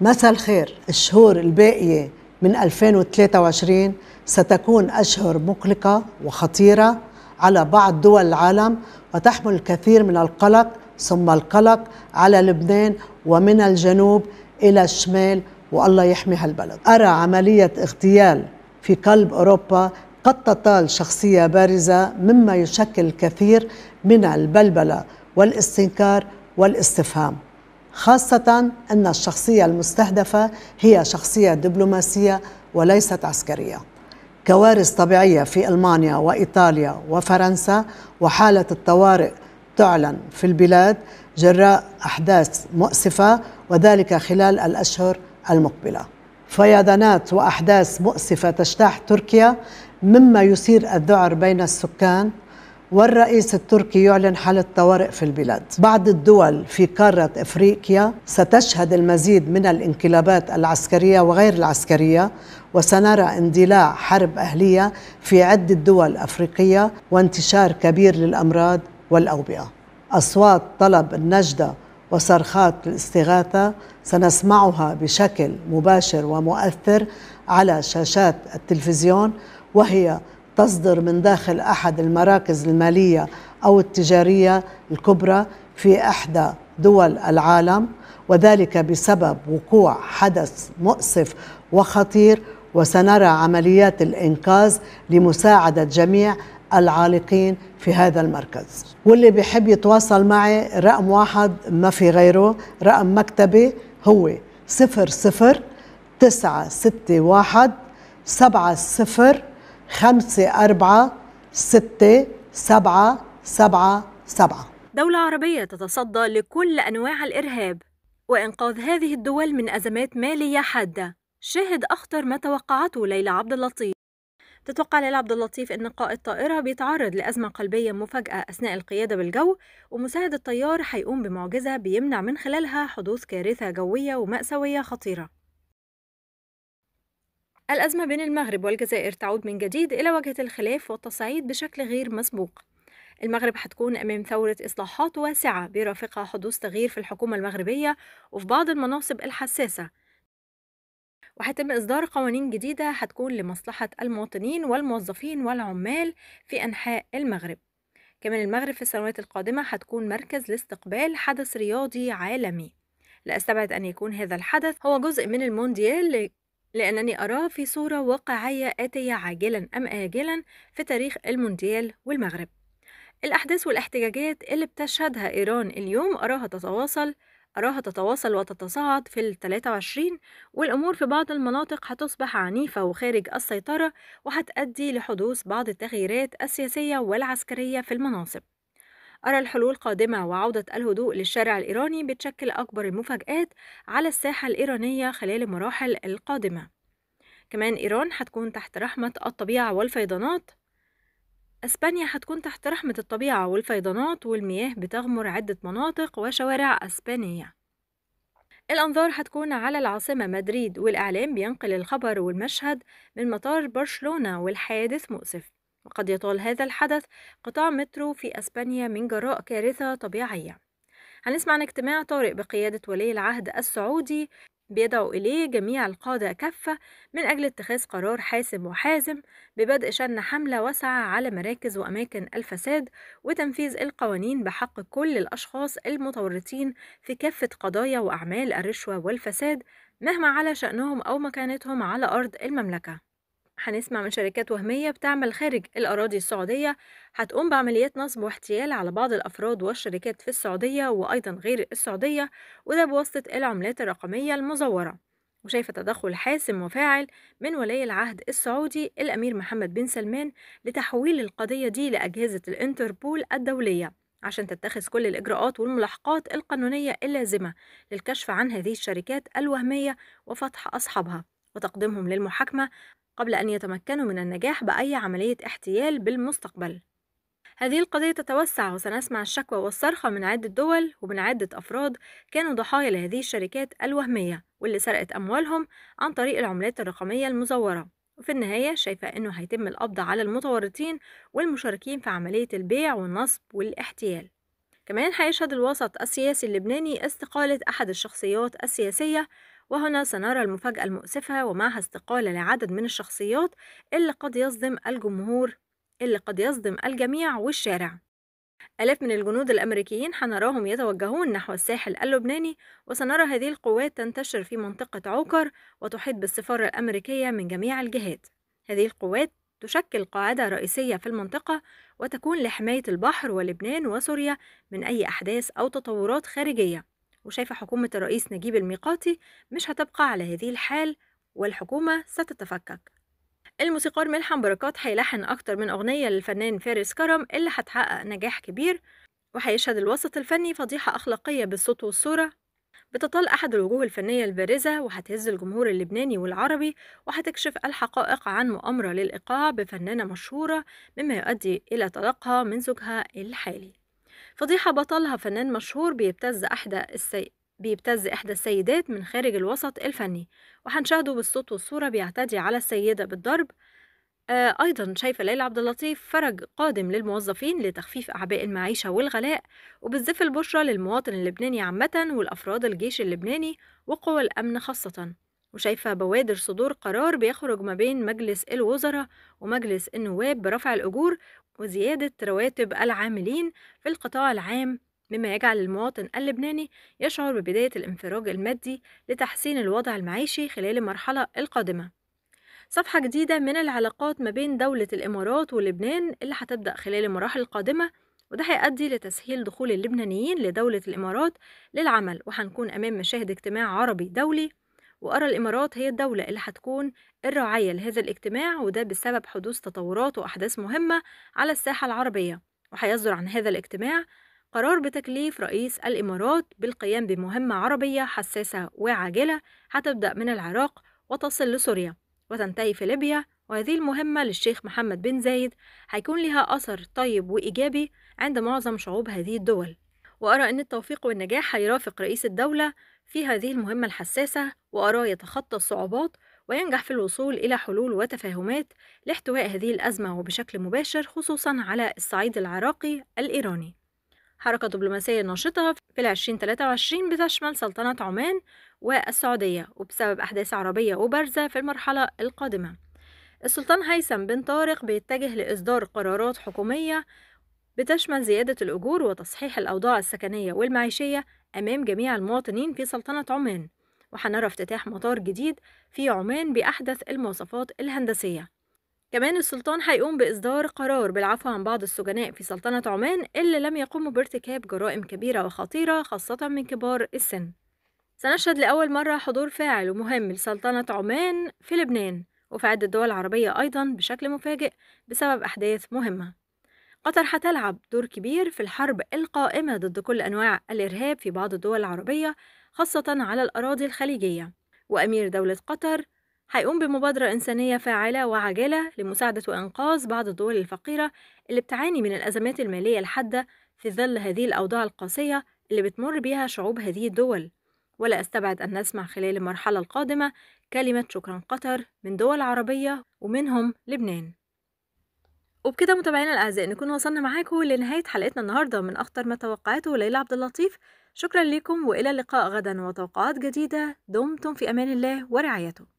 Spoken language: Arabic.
مساء الخير الشهور الباقية من 2023 ستكون أشهر مقلقة وخطيرة على بعض دول العالم وتحمل الكثير من القلق ثم القلق على لبنان ومن الجنوب إلى الشمال والله يحمي هالبلد أرى عملية اغتيال في قلب أوروبا قد تطال شخصية بارزة مما يشكل الكثير من البلبلة والاستنكار والاستفهام خاصة أن الشخصية المستهدفة هي شخصية دبلوماسية وليست عسكرية كوارث طبيعية في ألمانيا وإيطاليا وفرنسا وحالة الطوارئ تعلن في البلاد جراء أحداث مؤسفة وذلك خلال الأشهر المقبلة فيضانات وأحداث مؤسفة تجتاح تركيا مما يثير الذعر بين السكان والرئيس التركي يعلن حالة طوارئ في البلاد بعض الدول في قارة إفريقيا ستشهد المزيد من الانقلابات العسكرية وغير العسكرية وسنرى اندلاع حرب أهلية في عدة دول أفريقية وانتشار كبير للأمراض والأوبئة أصوات طلب النجدة وصرخات الاستغاثة سنسمعها بشكل مباشر ومؤثر على شاشات التلفزيون وهي تصدر من داخل احد المراكز الماليه او التجاريه الكبرى في احدى دول العالم وذلك بسبب وقوع حدث مؤسف وخطير وسنرى عمليات الانقاذ لمساعده جميع العالقين في هذا المركز واللي بيحب يتواصل معي رقم واحد ما في غيره رقم مكتبي هو صفر صفر تسعة ستة واحد سبعة صفر خمسة أربعة ستة سبعة سبعة سبعة دولة عربية تتصدى لكل أنواع الإرهاب وإنقاذ هذه الدول من أزمات مالية حادة شاهد أخطر ما توقعته ليلى عبد اللطيف تتوقع ليلى عبد اللطيف أن قائد طائرة بيتعرض لأزمة قلبية مفاجئة أثناء القيادة بالجو ومساعد الطيار هيقوم بمعجزة بيمنع من خلالها حدوث كارثة جوية ومأساوية خطيرة الأزمة بين المغرب والجزائر تعود من جديد إلى وجهة الخلاف والتصعيد بشكل غير مسبوق المغرب هتكون أمام ثورة إصلاحات واسعة بيرافقها حدوث تغيير في الحكومة المغربية وفي بعض المناصب الحساسة وهيتم إصدار قوانين جديدة هتكون لمصلحة المواطنين والموظفين والعمال في أنحاء المغرب كمان المغرب في السنوات القادمة هتكون مركز لاستقبال حدث رياضي عالمي لا أستبعد أن يكون هذا الحدث هو جزء من المونديال لأنني أراه في صورة واقعية آتية عاجلا أم آجلا في تاريخ المونديال والمغرب الأحداث والاحتجاجات اللي بتشهدها إيران اليوم أراها تتواصل أراها تتواصل وتتصاعد في ال 23 والأمور في بعض المناطق هتصبح عنيفة وخارج السيطرة وهتؤدي لحدوث بعض التغييرات السياسية والعسكرية في المناصب أرى الحلول قادمة وعودة الهدوء للشارع الإيراني بتشكل أكبر المفاجآت على الساحة الإيرانية خلال المراحل القادمة كمان إيران هتكون تحت رحمة الطبيعة والفيضانات أسبانيا هتكون تحت رحمة الطبيعة والفيضانات والمياه بتغمر عدة مناطق وشوارع أسبانية الأنظار هتكون على العاصمة مدريد والإعلام بينقل الخبر والمشهد من مطار برشلونة والحادث مؤسف وقد يطال هذا الحدث قطاع مترو في أسبانيا من جراء كارثة طبيعية هنسمع عن اجتماع طارئ بقيادة ولي العهد السعودي بيدعو إليه جميع القادة كافة من أجل اتخاذ قرار حاسم وحازم ببدء شن حملة واسعة على مراكز وأماكن الفساد وتنفيذ القوانين بحق كل الأشخاص المتورطين في كافة قضايا وأعمال الرشوة والفساد مهما على شأنهم أو مكانتهم على أرض المملكة هنسمع من شركات وهمية بتعمل خارج الأراضي السعودية هتقوم بعمليات نصب واحتيال على بعض الأفراد والشركات في السعودية وأيضا غير السعودية وده بواسطة العملات الرقمية المزورة وشايفة تدخل حاسم وفاعل من ولي العهد السعودي الأمير محمد بن سلمان لتحويل القضية دي لأجهزة الإنتربول الدولية عشان تتخذ كل الإجراءات والملاحقات القانونية اللازمة للكشف عن هذه الشركات الوهمية وفتح أصحابها وتقديمهم للمحاكمة قبل أن يتمكنوا من النجاح بأي عملية احتيال بالمستقبل هذه القضية تتوسع وسنسمع الشكوى والصرخة من عدة دول ومن عدة أفراد كانوا ضحايا لهذه الشركات الوهمية واللي سرقت أموالهم عن طريق العملات الرقمية المزورة وفي النهاية شايفة أنه هيتم القبض على المتورطين والمشاركين في عملية البيع والنصب والاحتيال كمان هيشهد الوسط السياسي اللبناني استقالة أحد الشخصيات السياسية وهنا سنرى المفاجأة المؤسفة ومعها استقالة لعدد من الشخصيات اللي قد يصدم الجمهور اللي قد يصدم الجميع والشارع آلاف من الجنود الأمريكيين حنراهم يتوجهون نحو الساحل اللبناني وسنرى هذه القوات تنتشر في منطقة عوكر وتحيط بالسفارة الأمريكية من جميع الجهات هذه القوات تشكل قاعدة رئيسية في المنطقة وتكون لحماية البحر ولبنان وسوريا من أي أحداث أو تطورات خارجية وشايفة حكومة الرئيس نجيب الميقاتي مش هتبقى على هذه الحال والحكومة ستتفكك الموسيقار ملحم بركات هيلحن أكتر من أغنية للفنان فارس كرم اللي هتحقق نجاح كبير وهيشهد الوسط الفني فضيحة أخلاقية بالصوت والصورة بتطل أحد الوجوه الفنية البارزة وهتهز الجمهور اللبناني والعربي وهتكشف الحقائق عن مؤامرة للإيقاع بفنانة مشهورة مما يؤدي إلى طلاقها من زوجها الحالي فضيحة بطلها فنان مشهور بيبتز أحدى السي... بيبتز إحدى السيدات من خارج الوسط الفني وهنشاهده بالصوت والصورة بيعتدي على السيدة بالضرب آه، أيضا شايفة ليلى عبد اللطيف فرج قادم للموظفين لتخفيف أعباء المعيشة والغلاء وبتزف البشرى للمواطن اللبناني عامة والأفراد الجيش اللبناني وقوى الأمن خاصة وشايفة بوادر صدور قرار بيخرج ما بين مجلس الوزراء ومجلس النواب برفع الأجور وزيادة رواتب العاملين في القطاع العام مما يجعل المواطن اللبناني يشعر ببداية الانفراج المادي لتحسين الوضع المعيشي خلال المرحلة القادمة صفحة جديدة من العلاقات ما بين دولة الإمارات ولبنان اللي هتبدأ خلال المراحل القادمة وده هيؤدي لتسهيل دخول اللبنانيين لدولة الإمارات للعمل وهنكون أمام مشاهد اجتماع عربي دولي وأرى الإمارات هي الدولة اللي هتكون الراعية لهذا الاجتماع وده بسبب حدوث تطورات وأحداث مهمة على الساحة العربية وهيصدر عن هذا الاجتماع قرار بتكليف رئيس الإمارات بالقيام بمهمة عربية حساسة وعاجلة هتبدأ من العراق وتصل لسوريا وتنتهي في ليبيا وهذه المهمة للشيخ محمد بن زايد هيكون لها أثر طيب وإيجابي عند معظم شعوب هذه الدول وأرى أن التوفيق والنجاح هيرافق رئيس الدولة في هذه المهمة الحساسة وأراه يتخطى الصعوبات وينجح في الوصول إلى حلول وتفاهمات لاحتواء هذه الأزمة وبشكل مباشر خصوصا على الصعيد العراقي الإيراني حركة دبلوماسية نشطة في العشرين وعشرين بتشمل سلطنة عمان والسعودية وبسبب أحداث عربية وبارزة في المرحلة القادمة السلطان هيثم بن طارق بيتجه لإصدار قرارات حكومية بتشمل زيادة الأجور وتصحيح الأوضاع السكنية والمعيشية أمام جميع المواطنين في سلطنة عمان وحنرى افتتاح مطار جديد في عمان بأحدث المواصفات الهندسية كمان السلطان هيقوم بإصدار قرار بالعفو عن بعض السجناء في سلطنة عمان اللي لم يقوموا بارتكاب جرائم كبيرة وخطيرة خاصة من كبار السن سنشهد لأول مرة حضور فاعل ومهم لسلطنة عمان في لبنان وفي عدة دول عربية أيضا بشكل مفاجئ بسبب أحداث مهمة قطر هتلعب دور كبير في الحرب القائمة ضد كل أنواع الإرهاب في بعض الدول العربية خاصة على الأراضي الخليجية وأمير دولة قطر هيقوم بمبادرة إنسانية فاعلة وعاجلة لمساعدة وإنقاذ بعض الدول الفقيرة اللي بتعاني من الأزمات المالية الحادة في ظل هذه الأوضاع القاسية اللي بتمر بها شعوب هذه الدول ولا أستبعد أن نسمع خلال المرحلة القادمة كلمة شكرا قطر من دول عربية ومنهم لبنان وبكده متابعينا الاعزاء نكون وصلنا معاكم لنهايه حلقتنا النهارده من اخطر ما توقعته ليلى عبد اللطيف شكرا لكم والى اللقاء غدا وتوقعات جديده دمتم في امان الله ورعايته